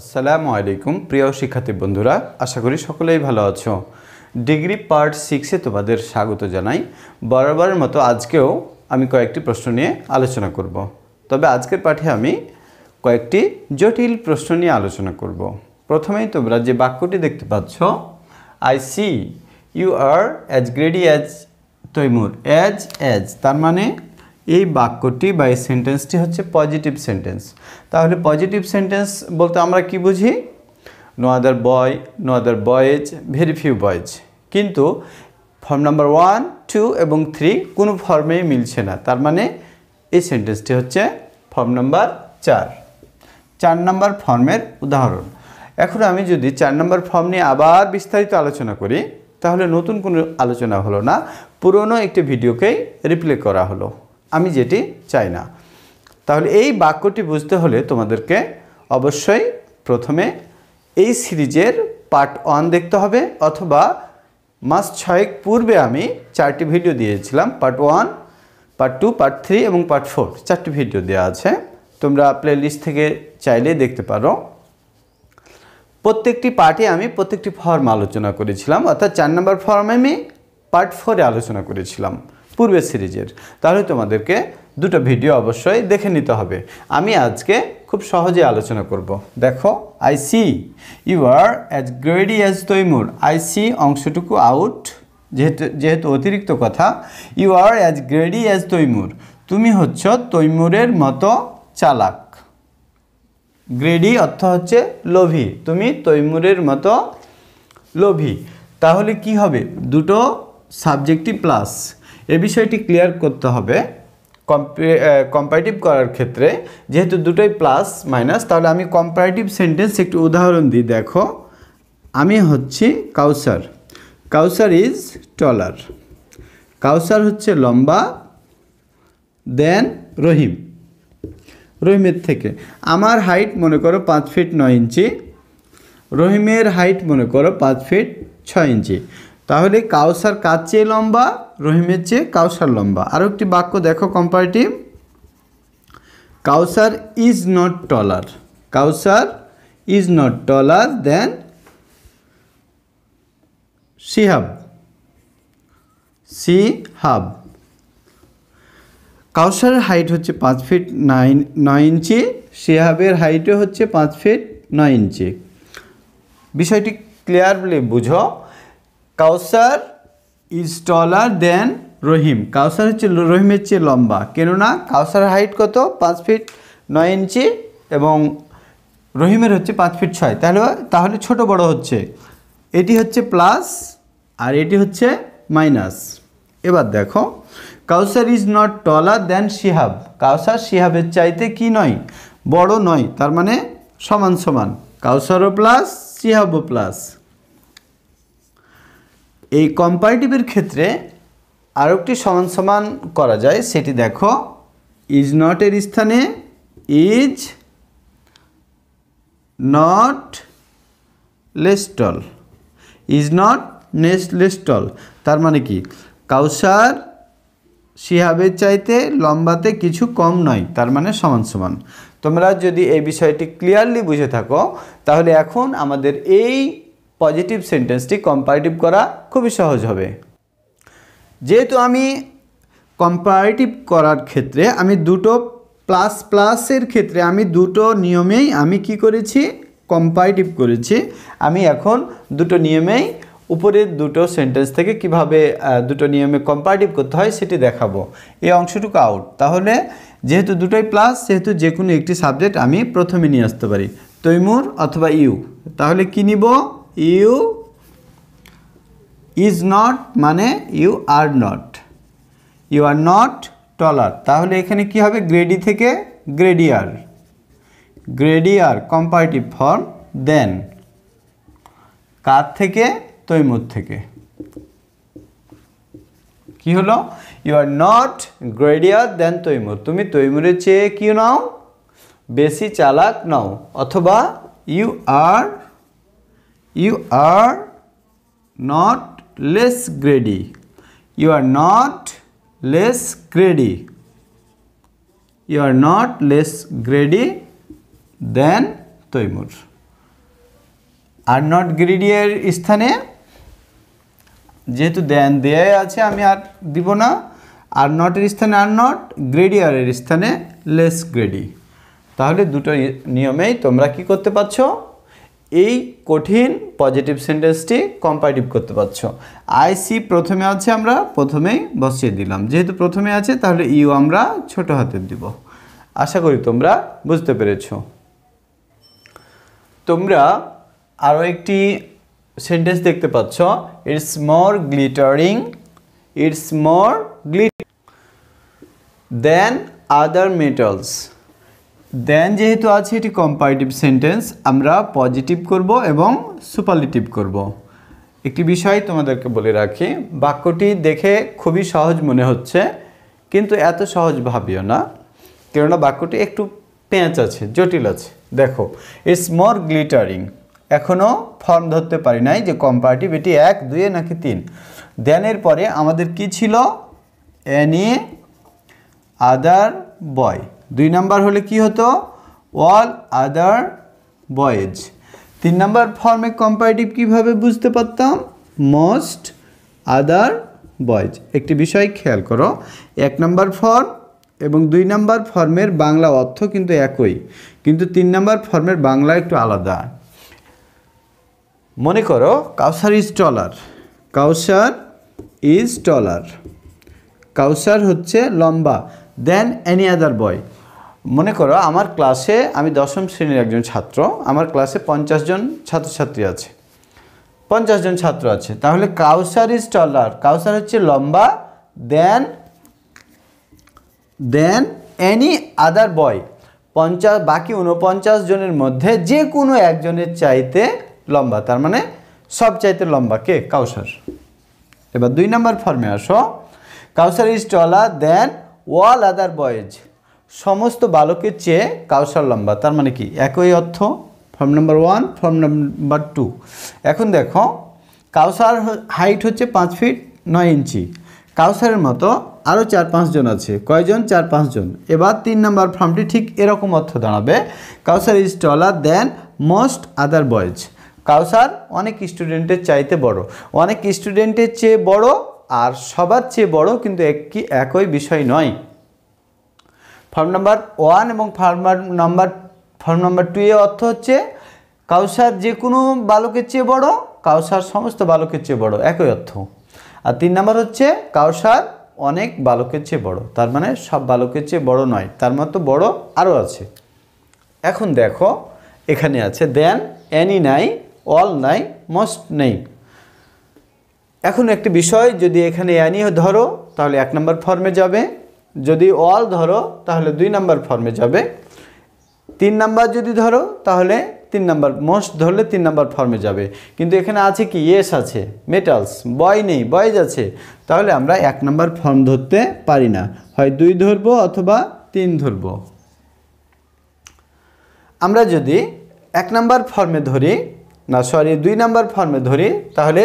আসসালামু আলাইকুম প্রিয় শিক্ষার্থী বন্ধুরা আশা করি সকলেই ভালো আছো ডিগ্রি পার্ট সিক্সে তোমাদের স্বাগত জানাই বরাবরের মতো আজকেও আমি কয়েকটি প্রশ্ন নিয়ে আলোচনা করব। তবে আজকের পাঠে আমি কয়েকটি জটিল প্রশ্ন নিয়ে আলোচনা করব। প্রথমেই তোমরা যে বাক্যটি দেখতে পাচ্ছ I see you are as greedy as Taimur as as তার মানে এই বাক্যটি বা এই সেন্টেন্সটি হচ্ছে পজিটিভ সেন্টেন্স তাহলে পজিটিভ সেন্টেন্স বলতে আমরা কি বুঝি no other boy no other boys very few boys কিন্তু ফর্ম নাম্বার ওয়ান টু এবং থ্রি কোনো ফর্মেই মিলছে না তার মানে এই সেন্টেন্সটি হচ্ছে ফর্ম নাম্বার চার চার নাম্বার ফর্মের উদাহরণ এখন আমি যদি চার নাম্বার ফর্ম নিয়ে আবার বিস্তারিত আলোচনা করি তাহলে নতুন কোনো আলোচনা হলো না পুরনো একটি ভিডিওকেই রিপ্লে করা হলো আমি যেটি চাই না তাহলে এই বাক্যটি বুঝতে হলে তোমাদেরকে অবশ্যই প্রথমে এই সিরিজের পার্ট ওয়ান দেখতে হবে অথবা মাস ছয়েক পূর্বে আমি চারটি ভিডিও দিয়েছিলাম part one part two part three এবং পার্ট ফোর চারটি ভিডিও দেওয়া আছে তোমরা লিস্ট থেকে চাইলে দেখতে পারো প্রত্যেকটি পার্টে আমি প্রত্যেকটি ফর্ম আলোচনা করেছিলাম অর্থাৎ চার নম্বর ফর্মে আমি পার্ট ফোরে আলোচনা করেছিলাম পূর্বের সিরিজের তাহলে তোমাদেরকে দুটো ভিডিও অবশ্যই দেখে নিতে হবে আমি আজকে খুব সহজে আলোচনা করব দেখো I see you are as greedy as Taimur I see অংশটুকু আউট যেহেতু যেহেতু অতিরিক্ত কথা you are as greedy as Taimur তুমি হচ্ছ তৈমুরের মতো চালাক গ্রেডি অর্থ হচ্ছে লোভী তুমি তৈমুরের মতো লোভী তাহলে কি হবে দুটো সাবজেক্টিভ প্লাস এ বিষয়টি ক্লিয়ার করতে হবে কম্পারেটিভ করার ক্ষেত্রে যেহেতু দুটোই প্লাস মাইনাস তাহলে আমি কম্পারেটিভ সেন্টেন্স একটি উদাহরণ দিই দেখো আমি হচ্ছি কাউসার কাউসার ইজ টলার কাউসার হচ্ছে লম্বা দেন রহিম রহিমের থেকে আমার হাইট মনে করো পাঁচ ফিট নয় ইঞ্চি রহিমের হাইট মনে করো পাঁচ ফিট ছ ইঞ্চি তাহলে কাউসার কার চেয়ে লম্বা রহিমের চেয়ে কাউসার লম্বা আরও একটি বাক্য দেখো comparative Kausar is not taller Kausar is not taller than Shihab Shihab Kausar height হচ্ছে পাঁচ ফিট নাইন নয় ইঞ্চি সিহাবের হাইটও হচ্ছে পাঁচ ফিট নয় ইঞ্চি বিষয়টি ক্লিয়ারলি বুঝো কাউসার ইজ টলার দেন রহিম কাউসার হচ্ছে রহিমের চেয়ে লম্বা কেননা কাউসার হাইট কত পাঁচ ফিট নয় ইঞ্চি এবং রহিমের হচ্ছে পাঁচ ফিট ছয় তাহলে তাহলে ছোট বড় হচ্ছে এটি হচ্ছে প্লাস আর এটি হচ্ছে মাইনাস এবার দেখো Kausar is not taller than Shihab Kausar শিহাবের চাইতে কি নয় বড় নয় তার মানে সমান সমান কাউসারও প্লাস শিহাবও প্লাস এই কম্পারেটিভের ক্ষেত্রে একটি সমান সমান করা যায় সেটি দেখো ইজ নটের স্থানে is not less tall is not less tall তার মানে কি কাউসার সিহাবের চাইতে লম্বাতে কিছু কম নয় তার মানে সমান সমান তোমরা যদি এই বিষয়টি ক্লিয়ারলি বুঝে থাকো তাহলে এখন আমাদের এই পজিটিভ সেন্টেন্সটি কম্পারেটিভ করা খুবই সহজ হবে যেহেতু আমি কম্পারেটিভ করার ক্ষেত্রে আমি দুটো প্লাস প্লাসের ক্ষেত্রে আমি দুটো নিয়মেই আমি কি করেছি কম্পারেটিভ করেছি আমি এখন দুটো নিয়মেই উপরের দুটো সেন্টেন্স থেকে কিভাবে দুটো নিয়মে কম্পারেটিভ করতে হয় সেটি দেখাবো এই অংশটুকু আউট তাহলে যেহেতু দুটোই প্লাস সেহেতু যে কোনো একটি সাবজেক্ট আমি প্রথমে নিয়ে আসতে পারি তৈমুর অথবা ইউ তাহলে কী নিব ইউ ইজ নট মানে you are not you are not taller তাহলে এখানে কি হবে গ্রেডি থেকে গ্রেডিয়ার গ্রেডিয়ার কম্পারেটিভ ফর্ম দেন কার থেকে তৈমুর থেকে কি হলো you are not greedier than Taimur তুমি তৈমুরের চেয়ে কি নাও বেশি চালাক নাও অথবা you are you are not less greedy you are not less greedy you are not less greedy than Taimur are not greedy এর স্থানে যেহেতু দেন দেয়াই আছে আমি আর দিব না আর নটের স্থানে আর নট গ্রেডি আর এর স্থানে লেস গ্রেডি তাহলে দুটো নিয়মেই তোমরা কি করতে পারছো এই কঠিন পজিটিভ সেন্টেন্সটি কম্পারিটিভ করতে পারছো আইসি প্রথমে আছে আমরা প্রথমেই বসিয়ে দিলাম যেহেতু প্রথমে আছে তাহলে ইউ আমরা ছোট হাতে দিব আশা করি তোমরা বুঝতে পেরেছ তোমরা আরও একটি সেন্টেন্স দেখতে পাচ্ছ it's more glittering it's more glit than other metals than যেহেতু আছে এটি কম্পারেটিভ সেন্টেন্স আমরা পজিটিভ করব এবং সুপারলেটিভ করব। একটি বিষয় তোমাদেরকে বলে রাখি বাক্যটি দেখে খুবই সহজ মনে হচ্ছে কিন্তু এত সহজ ভাবিও না কেননা বাক্যটি একটু পেঁচ আছে জটিল আছে দেখো ইটস মোর গ্লিটারিং এখনও ফর্ম ধরতে পারি নাই যে কম্পারেটিভ এটি এক দুয়ে নাকি তিন দেনের পরে আমাদের কি ছিল এনি আদার বয় দুই নাম্বার হলে কি হতো অল আদার বয়েজ তিন নাম্বার ফর্মে কম্পারেটিভ কিভাবে বুঝতে পারতাম মোস্ট আদার বয়েজ একটি বিষয় খেয়াল করো এক নাম্বার ফর্ম এবং দুই নাম্বার ফর্মের বাংলা অর্থ কিন্তু একই কিন্তু তিন নাম্বার ফর্মের বাংলা একটু আলাদা মনে করো কাউসার ইজ টলার কাউসার ইজ টলার কাউসার হচ্ছে লম্বা দেন এনি আদার বয় মনে করো আমার ক্লাসে আমি দশম শ্রেণীর একজন ছাত্র আমার ক্লাসে পঞ্চাশ জন ছাত্রছাত্রী আছে পঞ্চাশ জন ছাত্র আছে তাহলে কাউসার ইজ টলার কাউসার হচ্ছে লম্বা দেন দেন এনি আদার বয় পঞ্চাশ বাকি উনপঞ্চাশ জনের মধ্যে যে কোনো একজনের চাইতে লম্বা তার মানে সব চাইতে লম্বা কে কাউসার এবার দুই নম্বর ফর্মে আসো Kausar is taller than all other boys সমস্ত বালকের চেয়ে কাউসার লম্বা তার মানে কি একই অর্থ form number one form number two এখন দেখো কাউসার হাইট হচ্ছে পাঁচ ফিট নয় ইঞ্চি কাউসারের মতো আরও চার পাঁচজন আছে কয়জন চার পাঁচজন এবার তিন নম্বর ফর্মটি ঠিক এরকম অর্থ দাঁড়াবে Kausar is taller than most other boys Kausar অনেক স্টুডেন্টের চাইতে বড় অনেক স্টুডেন্টের চেয়ে বড় আর সবার চেয়ে বড় কিন্তু একই একই বিষয় নয় ফর্ম নাম্বার ওয়ান এবং form number form number two এর অর্থ হচ্ছে কাউসার যে কোনো বালকের চেয়ে বড় কাউসার সমস্ত বালকের চেয়ে বড় একই অর্থ আর তিন নাম্বার হচ্ছে কাউসার অনেক বালকের চেয়ে বড় তার মানে সব বালকের চেয়ে বড় নয় তার মতো বড় আরও আছে এখন দেখো এখানে আছে দেন অ্যানি নাই অল নাই মস্ট নেই এখন একটি বিষয় যদি এখানে অ্যানি ধরো তাহলে এক নম্বর ফর্মে যাবে যদি অল ধরো তাহলে দুই নাম্বার ফর্মে যাবে তিন নাম্বার যদি ধরো তাহলে তিন নাম্বার মোস্ট ধরলে তিন নাম্বার ফর্মে যাবে কিন্তু এখানে আছে কি ইয়েস আছে মেটালস বয় নেই বয়েজ আছে তাহলে আমরা এক নাম্বার ফর্ম ধরতে পারি না হয় দুই ধরবো অথবা তিন ধরবো আমরা যদি এক নাম্বার ফর্মে ধরি না সরি দুই নাম্বার ফর্মে ধরি তাহলে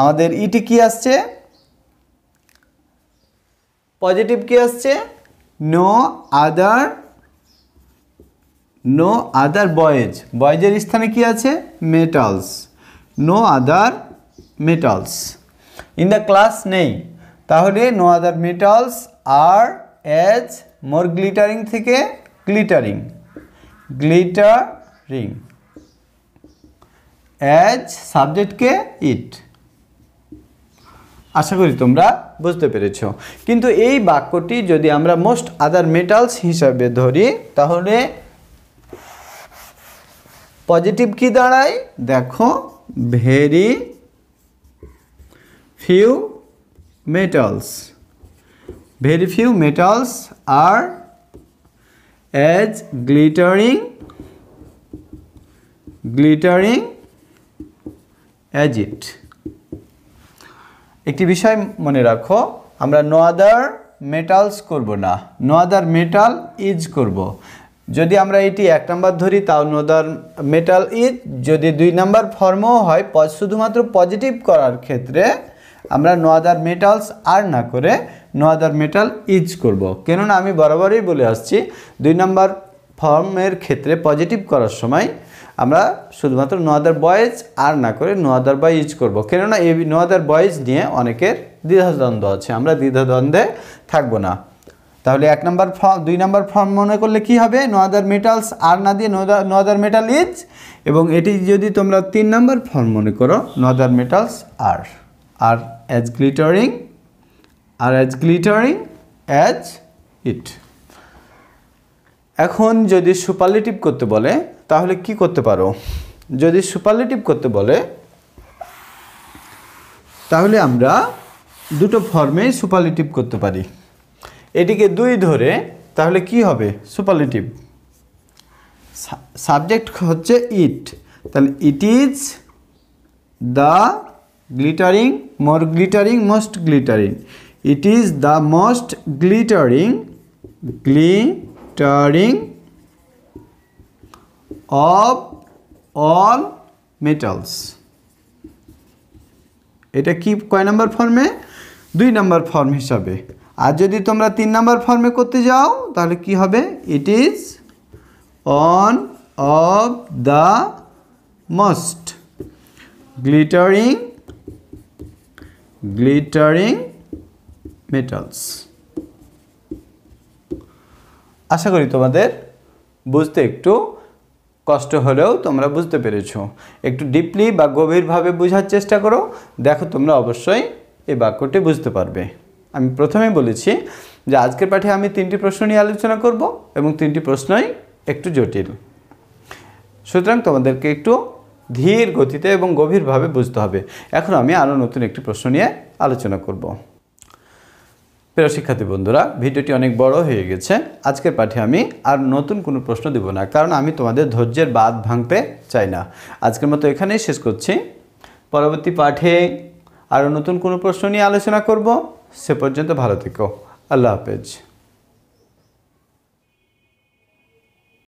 আমাদের ইটি e কি আসছে পজিটিভ কি আসছে no other no other boys বয়েজের স্থানে কি আছে metals no other metals in the class নেই তাহলে no other metals are as more glittering থেকে গ্লিটারিং গ্লিটারিং অ্যাজ সাবজেক্টকে ইট আশা করি তোমরা বুঝতে পেরেছ কিন্তু এই বাক্যটি যদি আমরা মোস্ট আদার মেটালস হিসাবে ধরি তাহলে পজিটিভ কি দাঁড়ায় দেখো very few metals very few metals are as glittering glittering as it একটি বিষয় মনে রাখো আমরা নো মেটালস করব না নো মেটাল ইজ করব। যদি আমরা এটি এক নাম্বার ধরি তাও নো মেটাল ইজ যদি দুই নাম্বার ফর্মও হয় শুধুমাত্র পজিটিভ করার ক্ষেত্রে আমরা নো মেটালস আর না করে নো মেটাল ইজ করব। কেননা আমি বরাবরই বলে আসছি দুই নাম্বার ফর্মের ক্ষেত্রে পজিটিভ করার সময় আমরা শুধুমাত্র নো আদার বয়েজ আর না করে নো আদার বা ইজ করবো কেননা এই নো আদার বয়েজ নিয়ে অনেকের দ্বিধাদ্বন্দ্ব আছে আমরা দ্বিধাদ্বন্দ্বে থাকবো না তাহলে এক নম্বর ফর্ম দুই নম্বর ফর্ম মনে করলে কি হবে নো আদার মেটালস আর না দিয়ে নো আদার মেটাল ইজ এবং এটি যদি তোমরা তিন নম্বর ফর্ম মনে করো no other metals are are as glittering are as glittering as it এখন যদি সুপারলেটিভ করতে বলে তাহলে কি করতে পারো যদি সুপারলেটিভ করতে বলে তাহলে আমরা দুটো ফর্মেই সুপারলেটিভ করতে পারি এটিকে দুই ধরে তাহলে কি হবে সুপারলেটিভ সাবজেক্ট হচ্ছে ইট তাহলে it is the glittering more glittering most glittering it is the most glittering glittering of all metals এটা কি কয় নাম্বার ফর্মে দুই নম্বর ফর্ম হিসাবে আর যদি তোমরা তিন নম্বর ফর্মে করতে যাও তাহলে কি হবে it is one of the most glittering glittering metals আশা করি তোমাদের বুঝতে একটু কষ্ট হলেও তোমরা বুঝতে পেরেছো একটু ডিপলি বা গভীরভাবে বোঝার চেষ্টা করো দেখো তোমরা অবশ্যই এই বাক্যটি বুঝতে পারবে আমি প্রথমে বলেছি যে আজকের পাঠে আমি তিনটি প্রশ্ন নিয়ে আলোচনা করব এবং তিনটি প্রশ্নই একটু জটিল সুতরাং তোমাদেরকে একটু ধীর গতিতে এবং গভীরভাবে বুঝতে হবে এখন আমি আরও নতুন একটি প্রশ্ন নিয়ে আলোচনা করব প্রিয় শিক্ষার্থী বন্ধুরা ভিডিওটি অনেক বড় হয়ে গেছে আজকের পাঠে আমি আর নতুন কোনো প্রশ্ন দেব না কারণ আমি তোমাদের ধৈর্যের বাদ ভাঙতে চাই না আজকের মতো এখানেই শেষ করছি পরবর্তী পাঠে আরও নতুন কোনো প্রশ্ন নিয়ে আলোচনা করব সে পর্যন্ত ভালো থেকো আল্লাহ হাফেজ